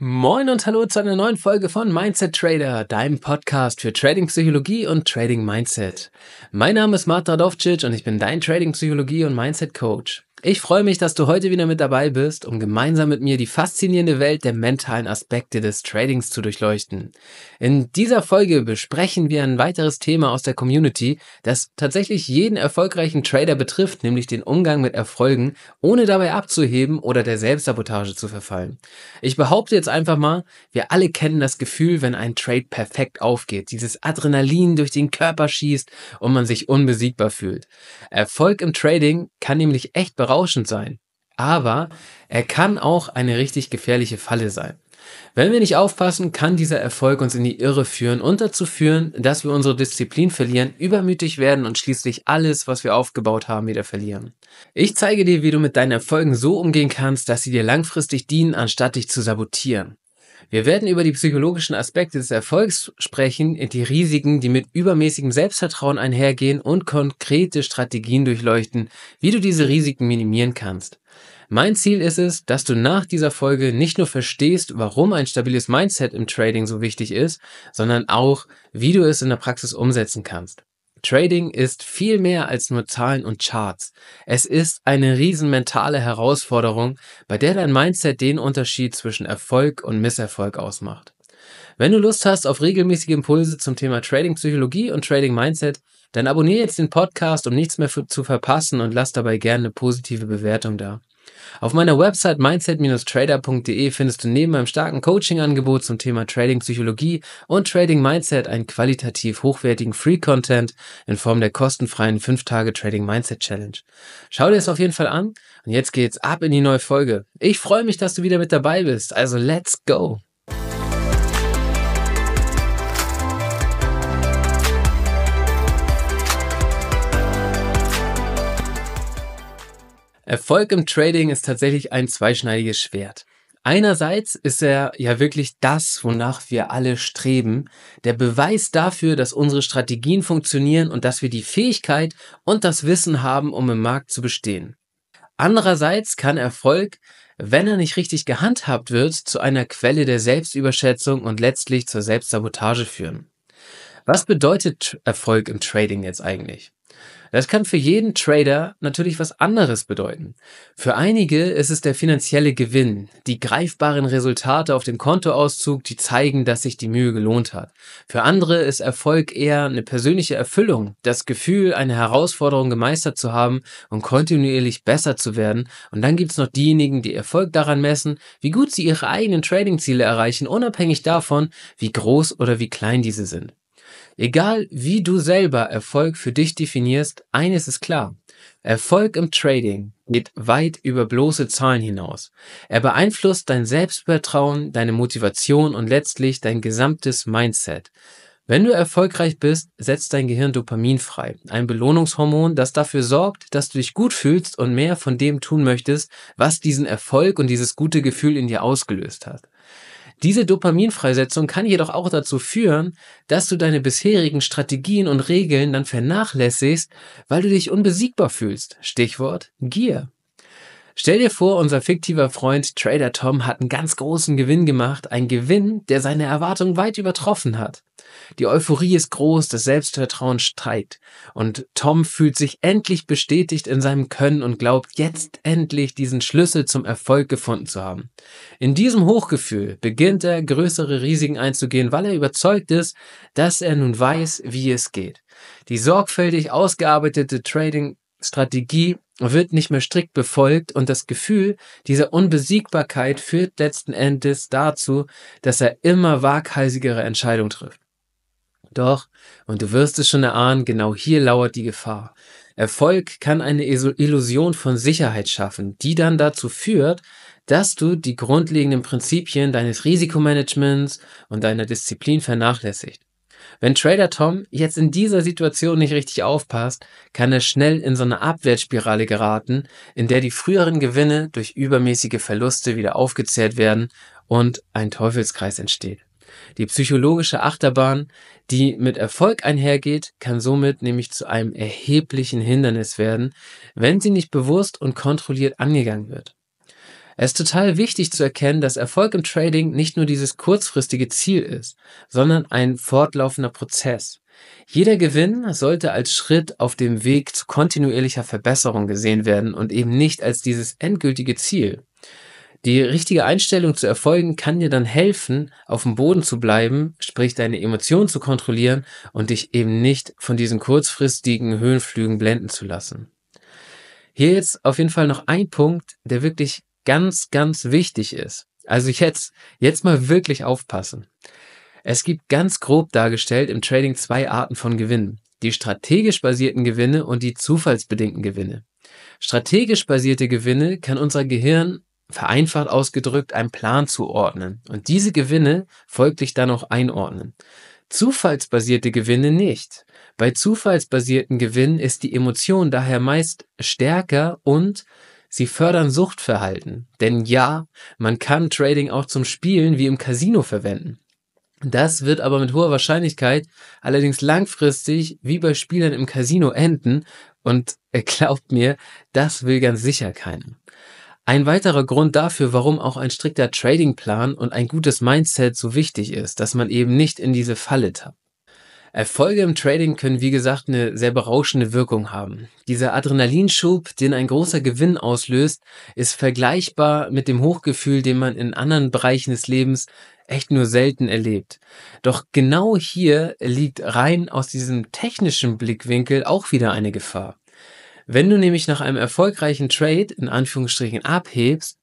Moin und hallo zu einer neuen Folge von Mindset Trader, deinem Podcast für Trading Psychologie und Trading Mindset. Mein Name ist Marta Dovcic und ich bin dein Trading Psychologie und Mindset Coach. Ich freue mich, dass du heute wieder mit dabei bist, um gemeinsam mit mir die faszinierende Welt der mentalen Aspekte des Tradings zu durchleuchten. In dieser Folge besprechen wir ein weiteres Thema aus der Community, das tatsächlich jeden erfolgreichen Trader betrifft, nämlich den Umgang mit Erfolgen, ohne dabei abzuheben oder der Selbstsabotage zu verfallen. Ich behaupte jetzt einfach mal, wir alle kennen das Gefühl, wenn ein Trade perfekt aufgeht, dieses Adrenalin durch den Körper schießt und man sich unbesiegbar fühlt. Erfolg im Trading kann nämlich echt berauschend sein. Aber er kann auch eine richtig gefährliche Falle sein. Wenn wir nicht aufpassen, kann dieser Erfolg uns in die Irre führen und dazu führen, dass wir unsere Disziplin verlieren, übermütig werden und schließlich alles, was wir aufgebaut haben, wieder verlieren. Ich zeige dir, wie du mit deinen Erfolgen so umgehen kannst, dass sie dir langfristig dienen, anstatt dich zu sabotieren. Wir werden über die psychologischen Aspekte des Erfolgs sprechen, die Risiken, die mit übermäßigem Selbstvertrauen einhergehen und konkrete Strategien durchleuchten, wie du diese Risiken minimieren kannst. Mein Ziel ist es, dass du nach dieser Folge nicht nur verstehst, warum ein stabiles Mindset im Trading so wichtig ist, sondern auch, wie du es in der Praxis umsetzen kannst. Trading ist viel mehr als nur Zahlen und Charts. Es ist eine riesen mentale Herausforderung, bei der dein Mindset den Unterschied zwischen Erfolg und Misserfolg ausmacht. Wenn du Lust hast auf regelmäßige Impulse zum Thema Trading Psychologie und Trading Mindset, dann abonniere jetzt den Podcast, um nichts mehr zu verpassen und lass dabei gerne eine positive Bewertung da. Auf meiner Website mindset-trader.de findest du neben meinem starken Coaching-Angebot zum Thema Trading-Psychologie und Trading-Mindset einen qualitativ hochwertigen Free-Content in Form der kostenfreien 5-Tage-Trading-Mindset-Challenge. Schau dir es auf jeden Fall an und jetzt geht's ab in die neue Folge. Ich freue mich, dass du wieder mit dabei bist, also let's go! Erfolg im Trading ist tatsächlich ein zweischneidiges Schwert. Einerseits ist er ja wirklich das, wonach wir alle streben, der Beweis dafür, dass unsere Strategien funktionieren und dass wir die Fähigkeit und das Wissen haben, um im Markt zu bestehen. Andererseits kann Erfolg, wenn er nicht richtig gehandhabt wird, zu einer Quelle der Selbstüberschätzung und letztlich zur Selbstsabotage führen. Was bedeutet Erfolg im Trading jetzt eigentlich? Das kann für jeden Trader natürlich was anderes bedeuten. Für einige ist es der finanzielle Gewinn, die greifbaren Resultate auf dem Kontoauszug, die zeigen, dass sich die Mühe gelohnt hat. Für andere ist Erfolg eher eine persönliche Erfüllung, das Gefühl, eine Herausforderung gemeistert zu haben und kontinuierlich besser zu werden. Und dann gibt es noch diejenigen, die Erfolg daran messen, wie gut sie ihre eigenen Trading-Ziele erreichen, unabhängig davon, wie groß oder wie klein diese sind. Egal wie du selber Erfolg für dich definierst, eines ist klar. Erfolg im Trading geht weit über bloße Zahlen hinaus. Er beeinflusst dein Selbstvertrauen, deine Motivation und letztlich dein gesamtes Mindset. Wenn du erfolgreich bist, setzt dein Gehirn Dopamin frei, ein Belohnungshormon, das dafür sorgt, dass du dich gut fühlst und mehr von dem tun möchtest, was diesen Erfolg und dieses gute Gefühl in dir ausgelöst hat. Diese Dopaminfreisetzung kann jedoch auch dazu führen, dass du deine bisherigen Strategien und Regeln dann vernachlässigst, weil du dich unbesiegbar fühlst. Stichwort Gier. Stell dir vor, unser fiktiver Freund Trader Tom hat einen ganz großen Gewinn gemacht, ein Gewinn, der seine Erwartungen weit übertroffen hat. Die Euphorie ist groß, das Selbstvertrauen steigt und Tom fühlt sich endlich bestätigt in seinem Können und glaubt jetzt endlich diesen Schlüssel zum Erfolg gefunden zu haben. In diesem Hochgefühl beginnt er größere Risiken einzugehen, weil er überzeugt ist, dass er nun weiß, wie es geht. Die sorgfältig ausgearbeitete Trading-Strategie wird nicht mehr strikt befolgt und das Gefühl dieser Unbesiegbarkeit führt letzten Endes dazu, dass er immer waghalsigere Entscheidungen trifft. Doch, und du wirst es schon erahnen, genau hier lauert die Gefahr. Erfolg kann eine Illusion von Sicherheit schaffen, die dann dazu führt, dass du die grundlegenden Prinzipien deines Risikomanagements und deiner Disziplin vernachlässigt. Wenn Trader Tom jetzt in dieser Situation nicht richtig aufpasst, kann er schnell in so eine Abwärtsspirale geraten, in der die früheren Gewinne durch übermäßige Verluste wieder aufgezehrt werden und ein Teufelskreis entsteht. Die psychologische Achterbahn, die mit Erfolg einhergeht, kann somit nämlich zu einem erheblichen Hindernis werden, wenn sie nicht bewusst und kontrolliert angegangen wird. Es ist total wichtig zu erkennen, dass Erfolg im Trading nicht nur dieses kurzfristige Ziel ist, sondern ein fortlaufender Prozess. Jeder Gewinn sollte als Schritt auf dem Weg zu kontinuierlicher Verbesserung gesehen werden und eben nicht als dieses endgültige Ziel. Die richtige Einstellung zu erfolgen kann dir dann helfen, auf dem Boden zu bleiben, sprich deine Emotionen zu kontrollieren und dich eben nicht von diesen kurzfristigen Höhenflügen blenden zu lassen. Hier jetzt auf jeden Fall noch ein Punkt, der wirklich ganz, ganz wichtig ist. Also jetzt, jetzt mal wirklich aufpassen. Es gibt ganz grob dargestellt im Trading zwei Arten von Gewinnen. Die strategisch basierten Gewinne und die zufallsbedingten Gewinne. Strategisch basierte Gewinne kann unser Gehirn vereinfacht ausgedrückt, einem Plan zuordnen und diese Gewinne folglich dann auch einordnen. Zufallsbasierte Gewinne nicht. Bei zufallsbasierten Gewinnen ist die Emotion daher meist stärker und sie fördern Suchtverhalten. Denn ja, man kann Trading auch zum Spielen wie im Casino verwenden. Das wird aber mit hoher Wahrscheinlichkeit allerdings langfristig wie bei Spielern im Casino enden und äh, glaubt mir, das will ganz sicher keiner. Ein weiterer Grund dafür, warum auch ein strikter Tradingplan und ein gutes Mindset so wichtig ist, dass man eben nicht in diese Falle tappt. Erfolge im Trading können, wie gesagt, eine sehr berauschende Wirkung haben. Dieser Adrenalinschub, den ein großer Gewinn auslöst, ist vergleichbar mit dem Hochgefühl, den man in anderen Bereichen des Lebens echt nur selten erlebt. Doch genau hier liegt rein aus diesem technischen Blickwinkel auch wieder eine Gefahr. Wenn du nämlich nach einem erfolgreichen Trade in Anführungsstrichen abhebst,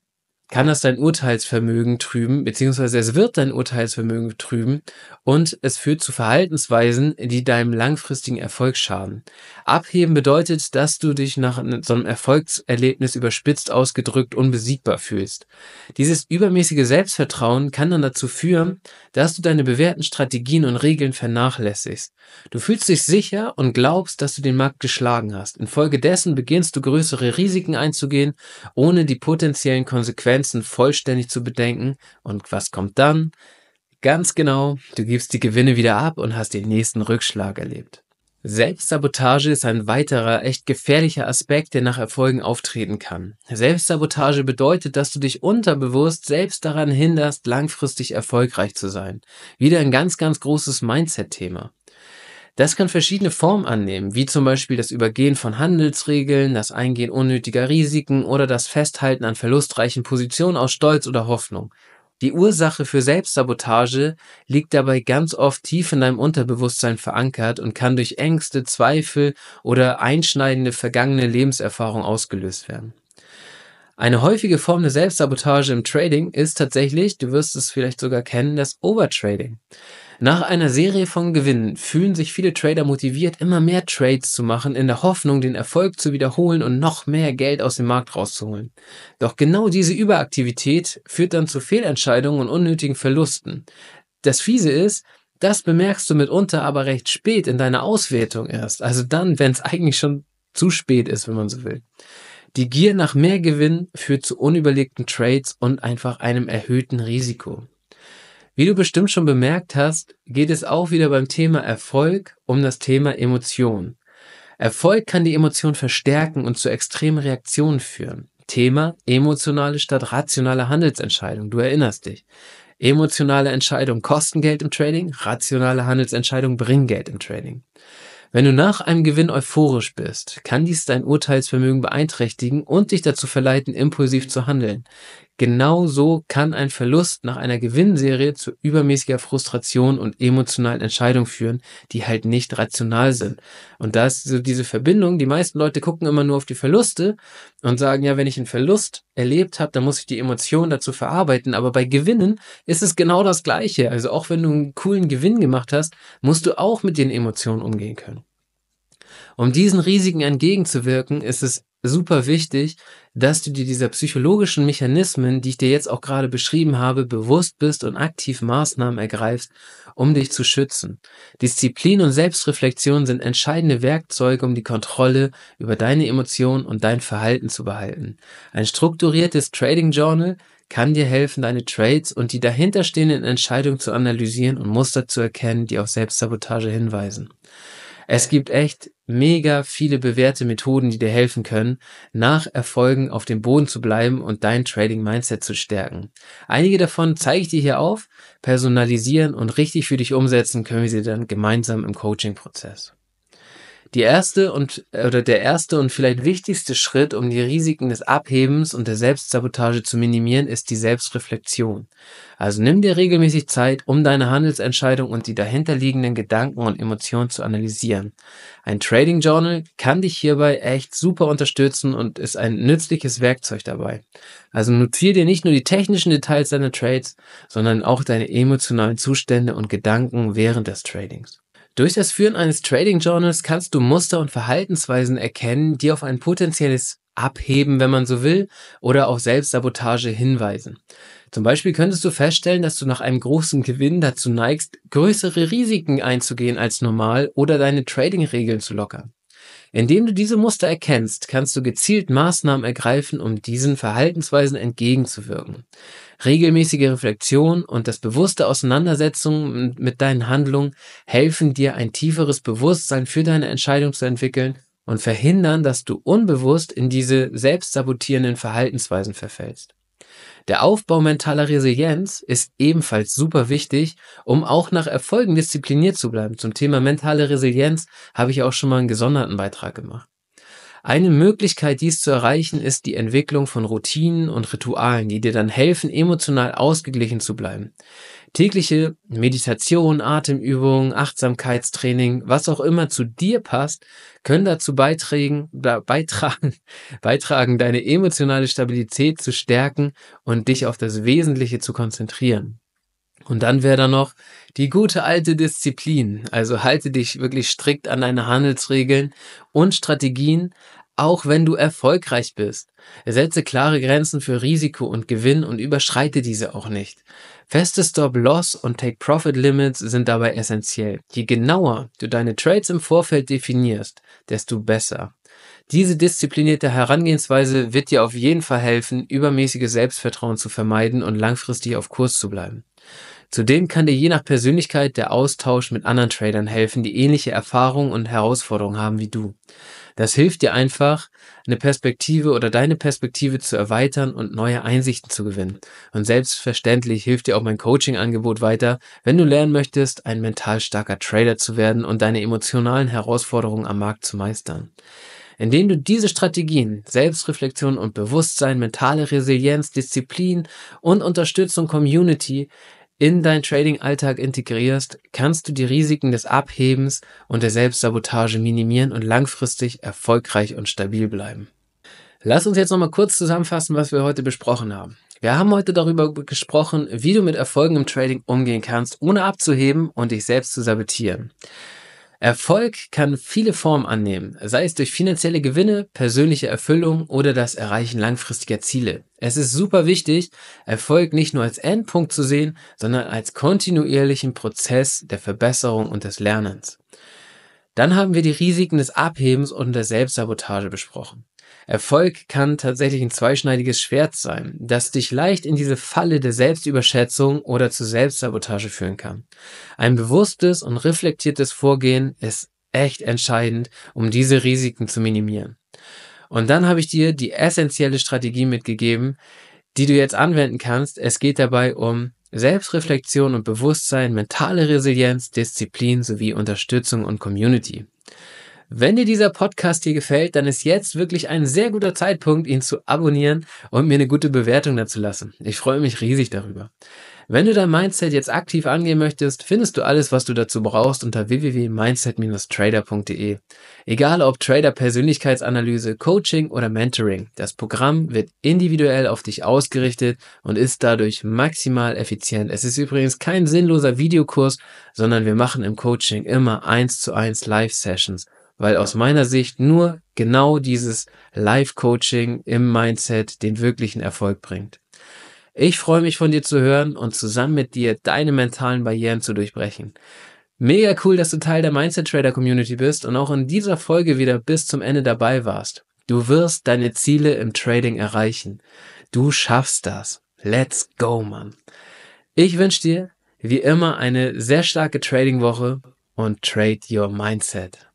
kann das dein Urteilsvermögen trüben, beziehungsweise es wird dein Urteilsvermögen trüben und es führt zu Verhaltensweisen, die deinem langfristigen Erfolg schaden. Abheben bedeutet, dass du dich nach so einem Erfolgserlebnis überspitzt ausgedrückt unbesiegbar fühlst. Dieses übermäßige Selbstvertrauen kann dann dazu führen, dass du deine bewährten Strategien und Regeln vernachlässigst. Du fühlst dich sicher und glaubst, dass du den Markt geschlagen hast. Infolgedessen beginnst du größere Risiken einzugehen, ohne die potenziellen Konsequenzen Grenzen vollständig zu bedenken. Und was kommt dann? Ganz genau, du gibst die Gewinne wieder ab und hast den nächsten Rückschlag erlebt. Selbstsabotage ist ein weiterer, echt gefährlicher Aspekt, der nach Erfolgen auftreten kann. Selbstsabotage bedeutet, dass du dich unterbewusst selbst daran hinderst, langfristig erfolgreich zu sein. Wieder ein ganz, ganz großes Mindset-Thema. Das kann verschiedene Formen annehmen, wie zum Beispiel das Übergehen von Handelsregeln, das Eingehen unnötiger Risiken oder das Festhalten an verlustreichen Positionen aus Stolz oder Hoffnung. Die Ursache für Selbstsabotage liegt dabei ganz oft tief in deinem Unterbewusstsein verankert und kann durch Ängste, Zweifel oder einschneidende vergangene Lebenserfahrung ausgelöst werden. Eine häufige Form der Selbstsabotage im Trading ist tatsächlich, du wirst es vielleicht sogar kennen, das Overtrading. Nach einer Serie von Gewinnen fühlen sich viele Trader motiviert, immer mehr Trades zu machen, in der Hoffnung, den Erfolg zu wiederholen und noch mehr Geld aus dem Markt rauszuholen. Doch genau diese Überaktivität führt dann zu Fehlentscheidungen und unnötigen Verlusten. Das Fiese ist, das bemerkst du mitunter aber recht spät in deiner Auswertung erst, also dann, wenn es eigentlich schon zu spät ist, wenn man so will. Die Gier nach mehr Gewinn führt zu unüberlegten Trades und einfach einem erhöhten Risiko. Wie du bestimmt schon bemerkt hast, geht es auch wieder beim Thema Erfolg um das Thema Emotion. Erfolg kann die Emotion verstärken und zu extremen Reaktionen führen. Thema emotionale statt rationale Handelsentscheidung. Du erinnerst dich. Emotionale Entscheidungen kosten Geld im Trading, rationale Handelsentscheidungen bringen Geld im Trading. Wenn du nach einem Gewinn euphorisch bist, kann dies dein Urteilsvermögen beeinträchtigen und dich dazu verleiten, impulsiv zu handeln. Genauso kann ein Verlust nach einer Gewinnserie zu übermäßiger Frustration und emotionalen Entscheidungen führen, die halt nicht rational sind. Und da ist so diese Verbindung, die meisten Leute gucken immer nur auf die Verluste und sagen, ja, wenn ich einen Verlust erlebt habe, dann muss ich die Emotionen dazu verarbeiten. Aber bei Gewinnen ist es genau das Gleiche. Also auch wenn du einen coolen Gewinn gemacht hast, musst du auch mit den Emotionen umgehen können. Um diesen Risiken entgegenzuwirken, ist es super wichtig, dass du dir dieser psychologischen Mechanismen, die ich dir jetzt auch gerade beschrieben habe, bewusst bist und aktiv Maßnahmen ergreifst, um dich zu schützen. Disziplin und Selbstreflexion sind entscheidende Werkzeuge, um die Kontrolle über deine Emotionen und dein Verhalten zu behalten. Ein strukturiertes Trading Journal kann dir helfen, deine Trades und die dahinterstehenden Entscheidungen zu analysieren und Muster zu erkennen, die auf Selbstsabotage hinweisen. Es gibt echt mega viele bewährte Methoden, die dir helfen können, nach Erfolgen auf dem Boden zu bleiben und dein Trading-Mindset zu stärken. Einige davon zeige ich dir hier auf, personalisieren und richtig für dich umsetzen können wir sie dann gemeinsam im Coaching-Prozess. Die erste und äh, oder der erste und vielleicht wichtigste Schritt, um die Risiken des Abhebens und der Selbstsabotage zu minimieren, ist die Selbstreflexion. Also nimm dir regelmäßig Zeit, um deine Handelsentscheidung und die dahinterliegenden Gedanken und Emotionen zu analysieren. Ein Trading Journal kann dich hierbei echt super unterstützen und ist ein nützliches Werkzeug dabei. Also notiere dir nicht nur die technischen Details deiner Trades, sondern auch deine emotionalen Zustände und Gedanken während des Tradings. Durch das Führen eines Trading Journals kannst du Muster und Verhaltensweisen erkennen, die auf ein potenzielles Abheben, wenn man so will, oder auf Selbstsabotage hinweisen. Zum Beispiel könntest du feststellen, dass du nach einem großen Gewinn dazu neigst, größere Risiken einzugehen als normal oder deine Trading-Regeln zu lockern. Indem du diese Muster erkennst, kannst du gezielt Maßnahmen ergreifen, um diesen Verhaltensweisen entgegenzuwirken. Regelmäßige Reflexion und das bewusste Auseinandersetzung mit deinen Handlungen helfen dir, ein tieferes Bewusstsein für deine Entscheidung zu entwickeln und verhindern, dass du unbewusst in diese selbstsabotierenden Verhaltensweisen verfällst. Der Aufbau mentaler Resilienz ist ebenfalls super wichtig, um auch nach Erfolgen diszipliniert zu bleiben. Zum Thema mentale Resilienz habe ich auch schon mal einen gesonderten Beitrag gemacht. Eine Möglichkeit, dies zu erreichen, ist die Entwicklung von Routinen und Ritualen, die dir dann helfen, emotional ausgeglichen zu bleiben. Tägliche Meditation, Atemübungen, Achtsamkeitstraining, was auch immer zu dir passt, können dazu beitragen, beitragen, beitragen, deine emotionale Stabilität zu stärken und dich auf das Wesentliche zu konzentrieren. Und dann wäre da noch die gute alte Disziplin. Also halte dich wirklich strikt an deine Handelsregeln und Strategien, auch wenn du erfolgreich bist. Setze klare Grenzen für Risiko und Gewinn und überschreite diese auch nicht. Feste Stop-Loss und Take-Profit-Limits sind dabei essentiell. Je genauer du deine Trades im Vorfeld definierst, desto besser. Diese disziplinierte Herangehensweise wird dir auf jeden Fall helfen, übermäßiges Selbstvertrauen zu vermeiden und langfristig auf Kurs zu bleiben. Zudem kann dir je nach Persönlichkeit der Austausch mit anderen Tradern helfen, die ähnliche Erfahrungen und Herausforderungen haben wie du. Das hilft dir einfach, eine Perspektive oder deine Perspektive zu erweitern und neue Einsichten zu gewinnen. Und selbstverständlich hilft dir auch mein Coaching-Angebot weiter, wenn du lernen möchtest, ein mental starker Trader zu werden und deine emotionalen Herausforderungen am Markt zu meistern. Indem du diese Strategien, Selbstreflexion und Bewusstsein, mentale Resilienz, Disziplin und Unterstützung Community in deinen Trading-Alltag integrierst, kannst du die Risiken des Abhebens und der Selbstsabotage minimieren und langfristig erfolgreich und stabil bleiben. Lass uns jetzt nochmal kurz zusammenfassen, was wir heute besprochen haben. Wir haben heute darüber gesprochen, wie du mit Erfolgen im Trading umgehen kannst, ohne abzuheben und dich selbst zu sabotieren. Erfolg kann viele Formen annehmen, sei es durch finanzielle Gewinne, persönliche Erfüllung oder das Erreichen langfristiger Ziele. Es ist super wichtig, Erfolg nicht nur als Endpunkt zu sehen, sondern als kontinuierlichen Prozess der Verbesserung und des Lernens. Dann haben wir die Risiken des Abhebens und der Selbstsabotage besprochen. Erfolg kann tatsächlich ein zweischneidiges Schwert sein, das dich leicht in diese Falle der Selbstüberschätzung oder zu Selbstsabotage führen kann. Ein bewusstes und reflektiertes Vorgehen ist echt entscheidend, um diese Risiken zu minimieren. Und dann habe ich dir die essentielle Strategie mitgegeben, die du jetzt anwenden kannst. Es geht dabei um Selbstreflexion und Bewusstsein, mentale Resilienz, Disziplin sowie Unterstützung und Community. Wenn dir dieser Podcast hier gefällt, dann ist jetzt wirklich ein sehr guter Zeitpunkt, ihn zu abonnieren und mir eine gute Bewertung dazu lassen. Ich freue mich riesig darüber. Wenn du dein Mindset jetzt aktiv angehen möchtest, findest du alles, was du dazu brauchst unter www.mindset-trader.de. Egal ob Trader Persönlichkeitsanalyse, Coaching oder Mentoring, das Programm wird individuell auf dich ausgerichtet und ist dadurch maximal effizient. Es ist übrigens kein sinnloser Videokurs, sondern wir machen im Coaching immer eins zu eins Live-Sessions weil aus meiner Sicht nur genau dieses Live-Coaching im Mindset den wirklichen Erfolg bringt. Ich freue mich von dir zu hören und zusammen mit dir deine mentalen Barrieren zu durchbrechen. Mega cool, dass du Teil der Mindset Trader Community bist und auch in dieser Folge wieder bis zum Ende dabei warst. Du wirst deine Ziele im Trading erreichen. Du schaffst das. Let's go, Mann. Ich wünsche dir wie immer eine sehr starke Trading-Woche und trade your mindset.